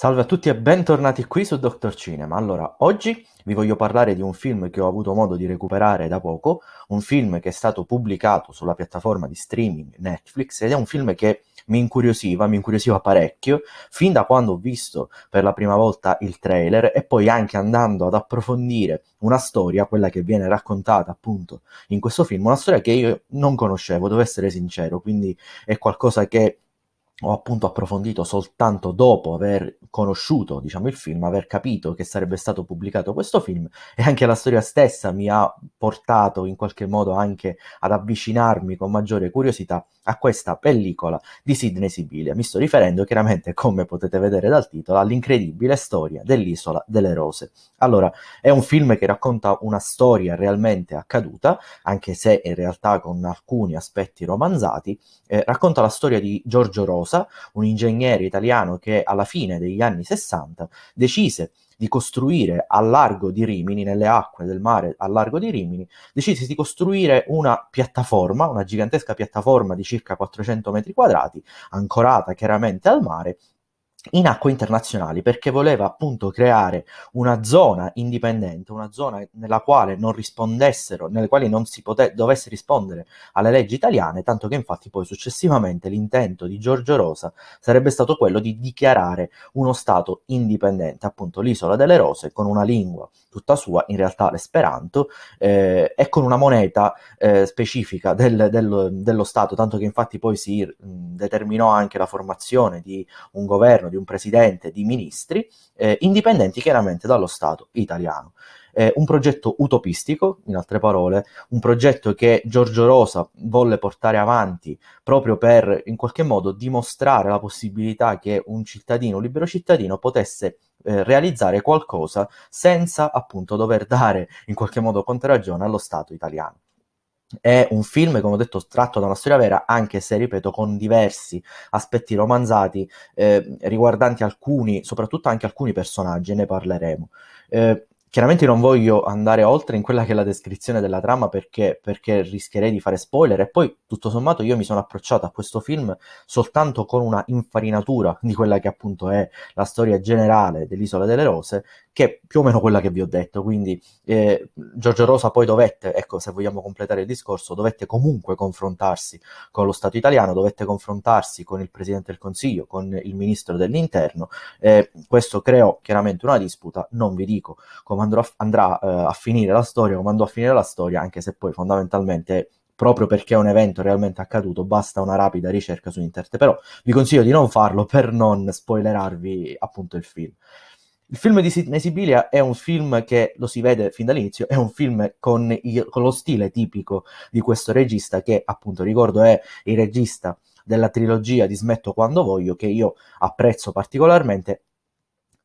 Salve a tutti e bentornati qui su Doctor Cinema. Allora, oggi vi voglio parlare di un film che ho avuto modo di recuperare da poco, un film che è stato pubblicato sulla piattaforma di streaming Netflix ed è un film che mi incuriosiva, mi incuriosiva parecchio, fin da quando ho visto per la prima volta il trailer e poi anche andando ad approfondire una storia, quella che viene raccontata appunto in questo film, una storia che io non conoscevo, devo essere sincero, quindi è qualcosa che ho appunto approfondito soltanto dopo aver conosciuto diciamo, il film, aver capito che sarebbe stato pubblicato questo film e anche la storia stessa mi ha portato in qualche modo anche ad avvicinarmi con maggiore curiosità a questa pellicola di Sidney Sibilia. Mi sto riferendo chiaramente, come potete vedere dal titolo, all'incredibile storia dell'isola delle rose. Allora, è un film che racconta una storia realmente accaduta, anche se in realtà con alcuni aspetti romanzati, eh, racconta la storia di Giorgio Rosa Rosa, un ingegnere italiano che alla fine degli anni 60 decise di costruire a largo di Rimini, nelle acque del mare a largo di Rimini, decise di costruire una piattaforma, una gigantesca piattaforma di circa 400 metri quadrati, ancorata chiaramente al mare, in acque internazionali perché voleva appunto creare una zona indipendente, una zona nella quale non rispondessero, nelle quali non si pote- dovesse rispondere alle leggi italiane, tanto che infatti poi successivamente l'intento di Giorgio Rosa sarebbe stato quello di dichiarare uno Stato indipendente, appunto l'isola delle rose, con una lingua tutta sua, in realtà l'esperanto, eh, e con una moneta eh, specifica del, del, dello Stato, tanto che infatti poi si mh, determinò anche la formazione di un governo, di un presidente, di ministri, eh, indipendenti chiaramente dallo Stato italiano. Eh, un progetto utopistico, in altre parole, un progetto che Giorgio Rosa volle portare avanti proprio per in qualche modo dimostrare la possibilità che un cittadino, un libero cittadino, potesse eh, realizzare qualcosa senza appunto dover dare in qualche modo contragione allo Stato italiano. È un film, come ho detto, tratto da una storia vera, anche se, ripeto, con diversi aspetti romanzati eh, riguardanti alcuni, soprattutto anche alcuni personaggi, e ne parleremo. Eh, chiaramente non voglio andare oltre in quella che è la descrizione della trama perché, perché, rischierei di fare spoiler e poi tutto sommato io mi sono approcciato a questo film soltanto con una infarinatura di quella che appunto è la storia generale dell'Isola delle Rose che è più o meno quella che vi ho detto. Quindi eh, Giorgio Rosa poi dovette, ecco, se vogliamo completare il discorso, dovette comunque confrontarsi con lo Stato italiano, dovette confrontarsi con il Presidente del Consiglio, con il Ministro dell'Interno. Eh, questo creò chiaramente una disputa, non vi dico come andrò, andrà eh, a finire la storia, come andò a finire la storia, anche se poi fondamentalmente proprio perché è un evento realmente accaduto, basta una rapida ricerca su internet, però vi consiglio di non farlo per non spoilerarvi appunto il film. Il film di Sidney Sibilia è un film che, lo si vede fin dall'inizio, è un film con, il, con lo stile tipico di questo regista che, appunto, ricordo è il regista della trilogia di Smetto quando voglio, che io apprezzo particolarmente,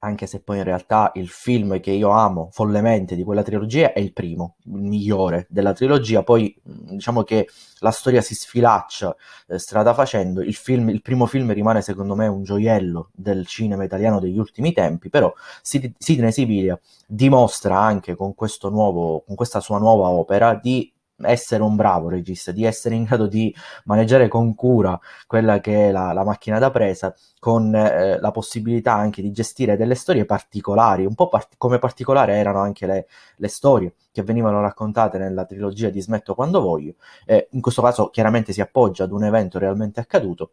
anche se poi in realtà il film che io amo follemente di quella trilogia è il primo, il migliore della trilogia, poi diciamo che la storia si sfilaccia eh, strada facendo, il, film, il, primo film rimane secondo me un gioiello del cinema italiano degli ultimi tempi, però Sidney Sibilia dimostra anche con, nuovo, con questa sua nuova opera di essere un bravo regista, di essere in grado di maneggiare con cura quella che è la, la macchina da presa, con eh, la possibilità anche di gestire delle storie particolari, un po' part- come particolari erano anche le, le, storie che venivano raccontate nella trilogia di Smetto quando voglio. Eh, in questo caso chiaramente si appoggia ad un evento realmente accaduto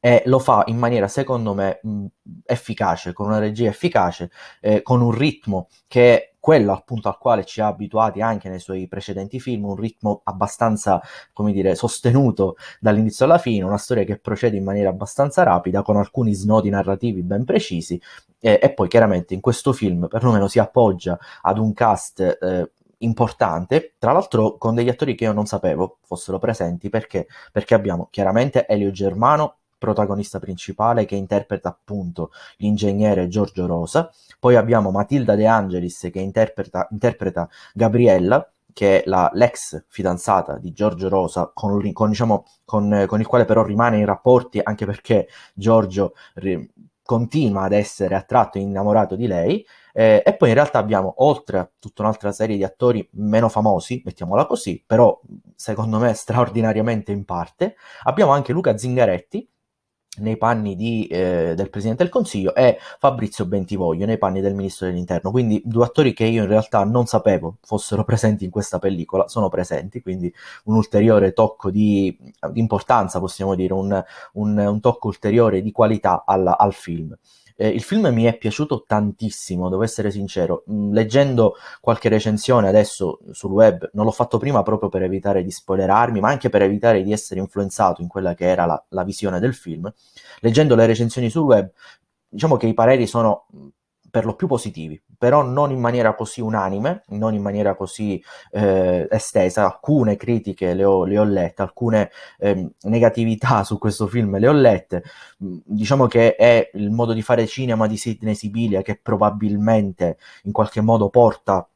e lo fa in maniera secondo me mh, efficace, con una regia efficace, eh, con un ritmo che quello appunto al quale ci ha abituati anche nei suoi precedenti film, un ritmo abbastanza, come dire, sostenuto dall'inizio alla fine, una storia che procede in maniera abbastanza rapida, con alcuni snodi narrativi ben precisi, eh, e poi chiaramente in questo film perlomeno si appoggia ad un cast... Eh, importante, tra l'altro con degli attori che io non sapevo fossero presenti perché, perché abbiamo chiaramente Elio Germano protagonista principale che interpreta appunto l'ingegnere Giorgio Rosa, poi abbiamo Matilda De Angelis che interpreta, interpreta Gabriella, che è la, l'ex fidanzata di Giorgio Rosa, con, con, diciamo, con, con, il quale però rimane in rapporti anche perché Giorgio ri- continua ad essere attratto e innamorato di lei. Eh, e poi in realtà abbiamo, oltre a tutta un'altra serie di attori meno famosi, mettiamola così, però secondo me straordinariamente in parte, abbiamo anche Luca Zingaretti, nei panni di, eh, del Presidente del Consiglio e Fabrizio Bentivoglio nei panni del Ministro dell'Interno. Quindi due attori che io in realtà non sapevo fossero presenti in questa pellicola, sono presenti, quindi un ulteriore tocco di, di importanza, possiamo dire, un, un, un, tocco ulteriore di qualità alla, al film. Eh, il film mi è piaciuto tantissimo, devo essere sincero. Mm, leggendo qualche recensione adesso sul web, non l'ho fatto prima proprio per evitare di spoilerarmi, ma anche per evitare di essere influenzato in quella che era la, la visione del film. Leggendo le recensioni sul web, diciamo che i pareri sono mm, per lo più positivi, però non in maniera così unanime, non in maniera così eh, estesa. Alcune critiche le ho, le ho lette, alcune eh, negatività su questo film le ho lette. Mm, diciamo che è il modo di fare cinema di Sidney Sibilia che probabilmente in qualche modo porta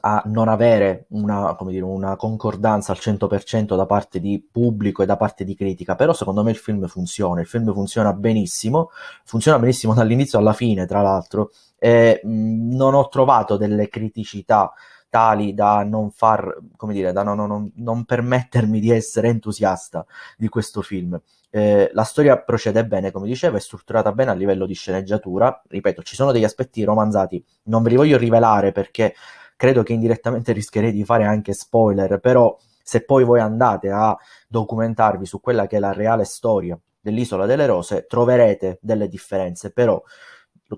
a non avere una, dire, una, concordanza al 100% da parte di pubblico e da parte di critica, però secondo me il film funziona, il film funziona benissimo, funziona benissimo dall'inizio alla fine, tra l'altro, e non ho trovato delle criticità tali da non far, come dire, da non, non, non permettermi di essere entusiasta di questo film. Eh, la storia procede bene, come dicevo, è strutturata bene a livello di sceneggiatura, ripeto, ci sono degli aspetti romanzati, non ve li voglio rivelare perché credo che indirettamente rischierei di fare anche spoiler, però se poi voi andate a documentarvi su quella che è la reale storia dell'isola delle rose, troverete delle differenze, però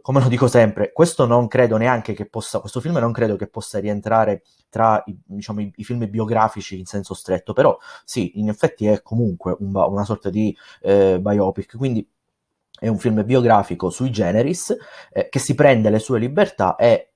come lo dico sempre, questo non credo neanche che possa, questo film non credo che possa rientrare tra i, diciamo, i, i film biografici in senso stretto, però sì, in effetti è comunque un, una sorta di eh, biopic, quindi è un film biografico sui generis eh, che si prende le sue libertà e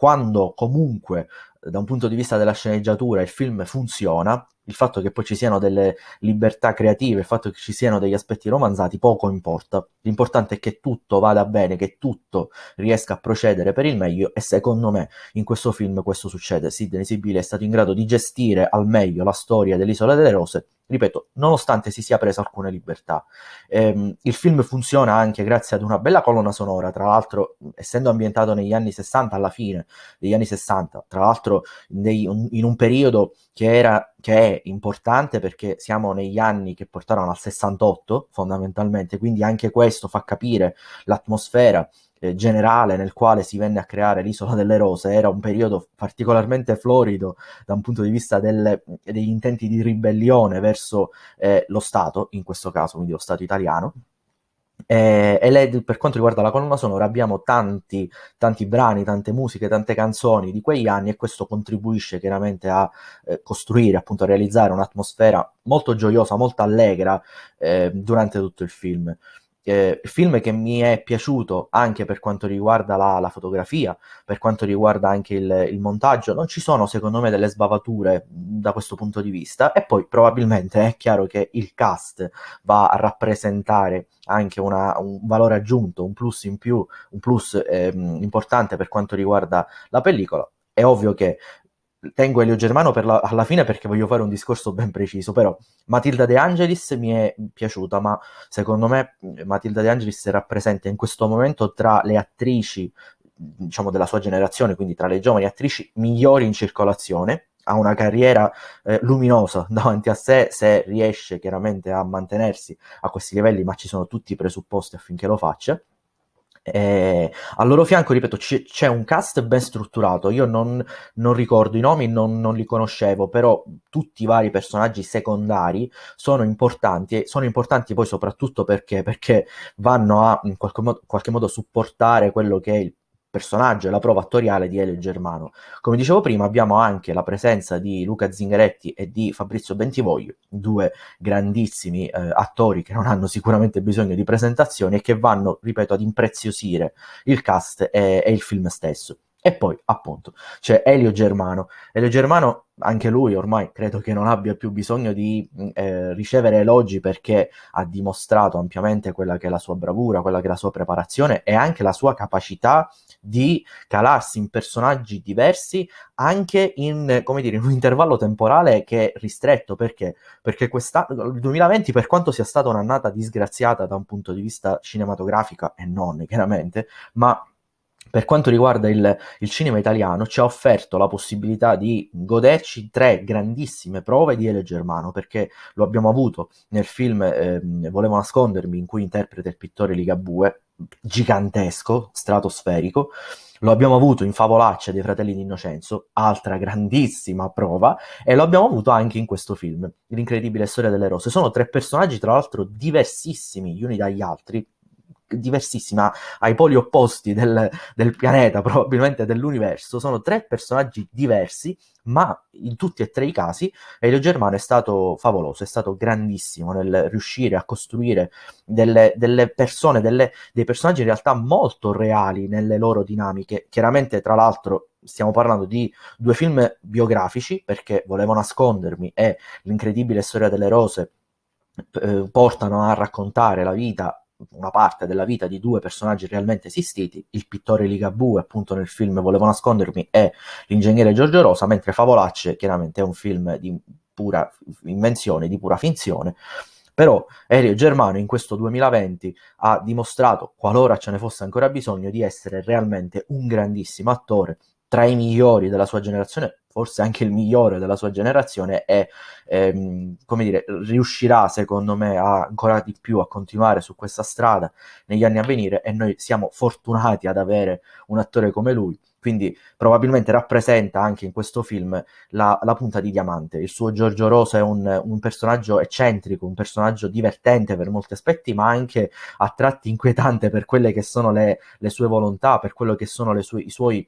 quando comunque da un punto di vista della sceneggiatura il film funziona, il fatto che poi ci siano delle libertà creative, il fatto che ci siano degli aspetti romanzati, poco importa. L'importante è che tutto vada bene, che tutto riesca a procedere per il meglio e secondo me in questo film questo succede. Sidney Sibili è stato in grado di gestire al meglio la storia dell'Isola delle Rose ripeto, nonostante si sia presa alcune libertà. Ehm, il film funziona anche grazie ad una bella colonna sonora, tra l'altro, essendo ambientato negli anni 60, alla fine degli anni 60, tra l'altro nei, un, in un periodo che, era, che è importante perché siamo negli anni che portarono al 68, fondamentalmente, quindi anche questo fa capire l'atmosfera eh, generale nel quale si venne a creare l'isola delle rose era un periodo particolarmente florido da un punto di vista delle, degli intenti di ribellione verso eh, lo Stato, in questo caso quindi lo Stato italiano. Eh, e lei, per quanto riguarda la colonna sonora, abbiamo tanti, tanti brani, tante musiche, tante canzoni di quegli anni e questo contribuisce chiaramente a eh, costruire, appunto a realizzare un'atmosfera molto gioiosa, molto allegra eh, durante tutto il film eh, film che mi è piaciuto anche per quanto riguarda la, la fotografia, per quanto riguarda anche il, il, montaggio, non ci sono secondo me delle sbavature da questo punto di vista e poi probabilmente è chiaro che il cast va a rappresentare anche una, un valore aggiunto, un plus in più, un plus eh, importante per quanto riguarda la pellicola, è ovvio che tengo Elio Germano la, alla fine perché voglio fare un discorso ben preciso, però Matilda De Angelis mi è piaciuta, ma secondo me Matilda De Angelis rappresenta in questo momento tra le attrici diciamo della sua generazione, quindi tra le giovani attrici migliori in circolazione, ha una carriera eh, luminosa davanti a sé se riesce chiaramente a mantenersi a questi livelli, ma ci sono tutti i presupposti affinché lo faccia. Eh, al loro fianco, ripeto, c- c'è un cast ben strutturato. Io non, non ricordo i nomi, non, non, li conoscevo, però tutti i vari personaggi secondari sono importanti e sono importanti poi soprattutto perché, perché vanno a in qualche modo, qualche modo supportare quello che è il personaggio e la prova attoriale di Elio Germano. Come dicevo prima, abbiamo anche la presenza di Luca Zingaretti e di Fabrizio Bentivoglio, due grandissimi eh, attori che non hanno sicuramente bisogno di presentazioni e che vanno, ripeto, ad impreziosire il cast e, e il film stesso. E poi, appunto, c'è Elio Germano. Elio Germano, anche lui ormai credo che non abbia più bisogno di mm, eh, ricevere elogi perché ha dimostrato ampiamente quella che è la sua bravura, quella che è la sua preparazione e anche la sua capacità di calarsi in personaggi diversi anche in, dire, in un intervallo temporale che è ristretto. Perché? Perché il 2020, per quanto sia stata un'annata disgraziata da un punto di vista cinematografico e non, chiaramente, ma per quanto riguarda il, il, cinema italiano, ci ha offerto la possibilità di goderci tre grandissime prove di Ele Germano, perché lo abbiamo avuto nel film eh, Volevo nascondermi, in cui interpreta il pittore Ligabue, gigantesco, stratosferico. Lo abbiamo avuto in Favolaccia dei Fratelli di Innocenzo, altra grandissima prova, e lo abbiamo avuto anche in questo film, L'incredibile storia delle rose. Sono tre personaggi, tra l'altro, diversissimi gli uni dagli altri, diversissima ai poli opposti del, del pianeta, probabilmente dell'universo, sono tre personaggi diversi, ma in tutti e tre i casi Elio Germano è stato favoloso, è stato grandissimo nel riuscire a costruire delle, delle persone, delle, dei personaggi in realtà molto reali nelle loro dinamiche. Chiaramente, tra l'altro, stiamo parlando di due film biografici perché volevo nascondermi e l'incredibile storia delle rose eh, portano a raccontare la vita una parte della vita di due personaggi realmente esistiti, il pittore Ligabue appunto nel film Volevo nascondermi e l'ingegnere Giorgio Rosa, mentre Favolacce chiaramente è un film di pura invenzione, di pura finzione, però Erio Germano in questo 2020 ha dimostrato, qualora ce ne fosse ancora bisogno, di essere realmente un grandissimo attore tra i migliori della sua generazione, forse anche il migliore della sua generazione, e ehm, come dire, riuscirà secondo me a, ancora di più a continuare su questa strada negli anni a venire e noi siamo fortunati ad avere un attore come lui. Quindi probabilmente rappresenta anche in questo film la, la punta di diamante. Il suo Giorgio Rosa è un, un, personaggio eccentrico, un personaggio divertente per molti aspetti, ma anche a tratti inquietante per quelle che sono le, le sue volontà, per quello che sono sue, i suoi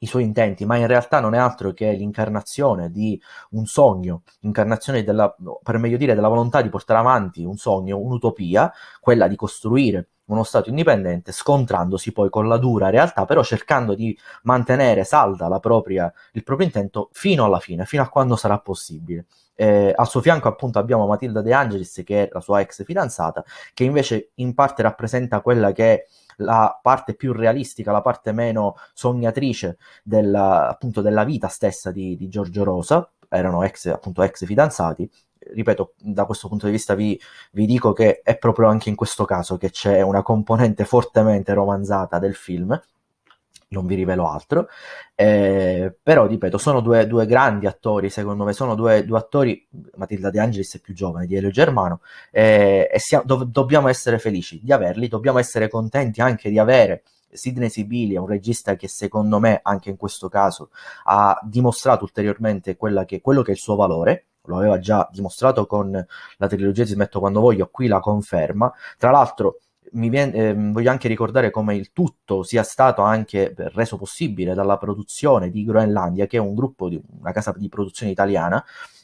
i suoi intenti, ma in realtà non è altro che l'incarnazione di un sogno, l'incarnazione della, per meglio dire, della volontà di portare avanti un sogno, un'utopia, quella di costruire uno Stato indipendente, scontrandosi poi con la dura realtà, però cercando di mantenere salda propria, il proprio intento fino alla fine, fino a quando sarà possibile. Eh, al suo fianco appunto abbiamo Matilda De Angelis, che è la sua ex fidanzata, che invece in parte rappresenta quella che è la parte più realistica, la parte meno sognatrice della, appunto, della vita stessa di, di Giorgio Rosa, erano ex, appunto, ex fidanzati, ripeto, da questo punto di vista vi, vi, dico che è proprio anche in questo caso che c'è una componente fortemente romanzata del film, non vi rivelo altro. Eh, però, ripeto, sono due, due, grandi attori, secondo me, sono due, due, attori, Matilda De Angelis è più giovane di Elio Germano, eh, e siamo, do, dobbiamo essere felici di averli, dobbiamo essere contenti anche di avere Sidney Sibili, un regista che secondo me, anche in questo caso, ha dimostrato ulteriormente che, quello che è il suo valore, lo aveva già dimostrato con la trilogia Ti smetto quando voglio, qui la conferma, tra l'altro viene, eh, voglio anche ricordare come il tutto sia stato anche reso possibile dalla produzione di Groenlandia, che è un gruppo di una casa di produzione italiana,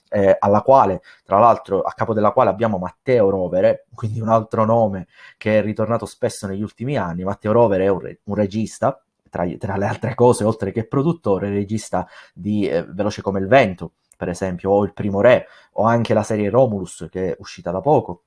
eh, alla quale, tra l'altro, a capo della quale abbiamo Matteo Rovere, quindi un altro nome che è ritornato spesso negli ultimi anni. Matteo Rovere è un, re- un regista, tra, tra, le altre cose, oltre che produttore, regista di eh, Veloce come il vento, per esempio, o Il primo re, o anche la serie Romulus che è uscita da poco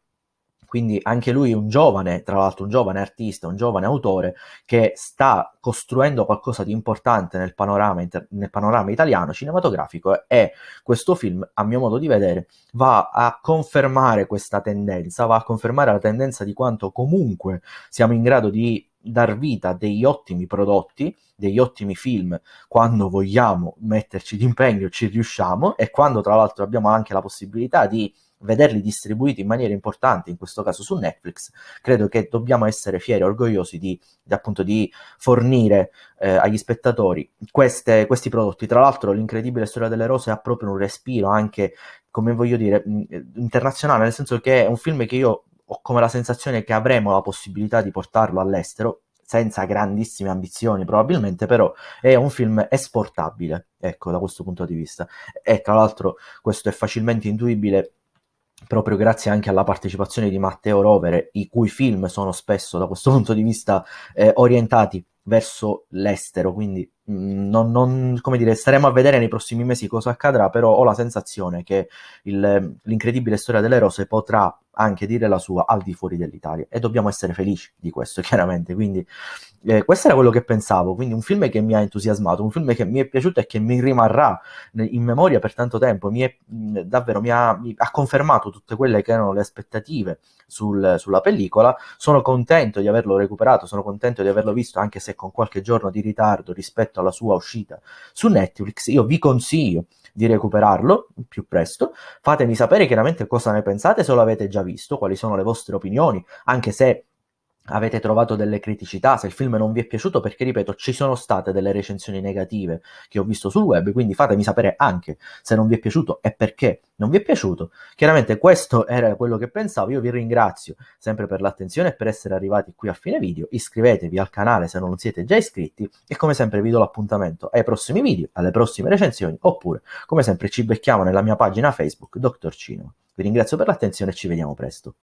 quindi anche lui è un giovane, tra l'altro un giovane artista, un giovane autore che sta costruendo qualcosa di importante nel panorama, inter- nel panorama italiano cinematografico e questo film, a mio modo di vedere, va a confermare questa tendenza, va a confermare la tendenza di quanto comunque siamo in grado di dar vita a degli ottimi prodotti, degli ottimi film, quando vogliamo metterci d'impegno ci riusciamo e quando tra l'altro abbiamo anche la possibilità di vederli distribuiti in maniera importante, in questo caso su Netflix, credo che dobbiamo essere fieri e orgogliosi di, di, appunto, di fornire eh, agli spettatori queste, questi prodotti. Tra l'altro l'incredibile storia delle rose ha proprio un respiro anche, come voglio dire, mm, eh, internazionale, nel senso che è un film che io ho come la sensazione che avremo la possibilità di portarlo all'estero, senza grandissime ambizioni probabilmente, però è un film esportabile, ecco, da questo punto di vista. E tra l'altro questo è facilmente intuibile proprio grazie anche alla partecipazione di Matteo Rovere, i cui film sono spesso da questo punto di vista eh, orientati verso l'estero, quindi mh, mm, non, non, come dire, staremo a vedere nei prossimi mesi cosa accadrà, però ho la sensazione che il, l'incredibile storia delle rose potrà anche dire la sua al di fuori dell'Italia e dobbiamo essere felici di questo chiaramente. Quindi eh, questo era quello che pensavo, quindi un film che mi ha entusiasmato, un film che mi è piaciuto e che mi rimarrà in memoria per tanto tempo, mi è, mm, davvero mi ha, mi ha confermato tutte quelle che erano le aspettative sul, sulla pellicola, sono contento di averlo recuperato, sono contento di averlo visto anche se con qualche giorno di ritardo rispetto alla sua uscita su Netflix, io vi consiglio di recuperarlo più presto. Fatemi sapere chiaramente cosa ne pensate, se lo avete già visto, quali sono le vostre opinioni, anche se avete trovato delle criticità, se il film non vi è piaciuto, perché ripeto, ci sono state delle recensioni negative che ho visto sul web, quindi fatemi sapere anche se non vi è piaciuto e perché non vi è piaciuto. Chiaramente questo era quello che pensavo, io vi ringrazio sempre per l'attenzione e per essere arrivati qui a fine video, iscrivetevi al canale se non siete già iscritti e come sempre vi do l'appuntamento ai prossimi video, alle prossime recensioni, oppure come sempre ci becchiamo nella mia pagina Facebook Dr. Cinema. Vi ringrazio per l'attenzione e ci vediamo presto.